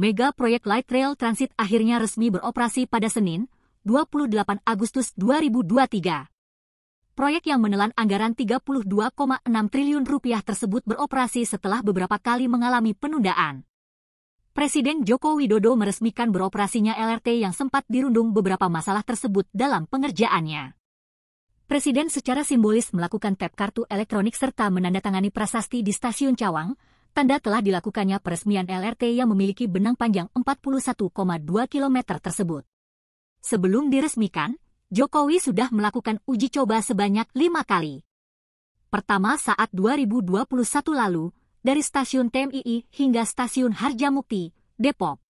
Mega proyek Light Rail Transit akhirnya resmi beroperasi pada Senin, 28 Agustus 2023. Proyek yang menelan anggaran 32,6 triliun rupiah tersebut beroperasi setelah beberapa kali mengalami penundaan. Presiden Joko Widodo meresmikan beroperasinya LRT yang sempat dirundung beberapa masalah tersebut dalam pengerjaannya. Presiden secara simbolis melakukan tap kartu elektronik serta menandatangani prasasti di Stasiun Cawang, tanda telah dilakukannya peresmian LRT yang memiliki benang panjang 41,2 km tersebut. Sebelum diresmikan, Jokowi sudah melakukan uji coba sebanyak lima kali. Pertama saat 2021 lalu, dari stasiun TMII hingga stasiun Harjamukti, Depok.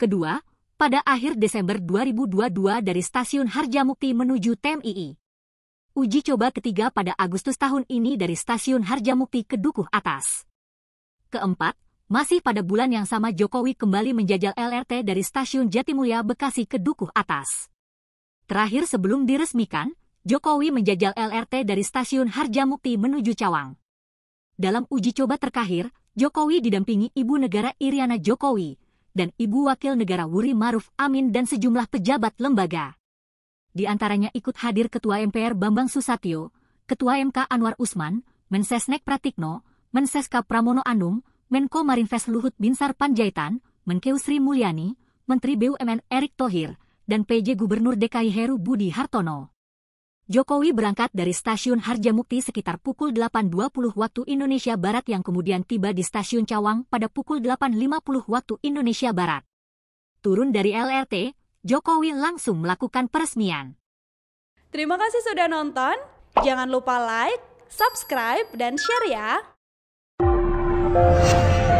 Kedua, pada akhir Desember 2022 dari stasiun Harjamukti menuju TMII. Uji coba ketiga pada Agustus tahun ini dari stasiun Harjamukti ke Dukuh Atas. Keempat, masih pada bulan yang sama Jokowi kembali menjajal LRT dari stasiun Jatimulya Bekasi ke Dukuh Atas. Terakhir sebelum diresmikan, Jokowi menjajal LRT dari stasiun Harjamukti menuju Cawang. Dalam uji coba terakhir, Jokowi didampingi Ibu Negara Iriana Jokowi dan Ibu Wakil Negara Wuri Maruf Amin dan sejumlah pejabat lembaga. Di antaranya ikut hadir Ketua MPR Bambang Susatyo, Ketua MK Anwar Usman, Mensesnek Pratikno, Menseska Pramono Anum Menko Marinvest Luhut Binsar Panjaitan, Menkeu Sri Mulyani, Menteri BUMN Erick Thohir, dan PJ Gubernur DKI Heru Budi Hartono. Jokowi berangkat dari stasiun Harjamukti sekitar pukul 8.20 waktu Indonesia Barat yang kemudian tiba di stasiun Cawang pada pukul 8.50 waktu Indonesia Barat. Turun dari LRT, Jokowi langsung melakukan peresmian. Terima kasih sudah nonton. Jangan lupa like, subscribe, dan share ya. Oh,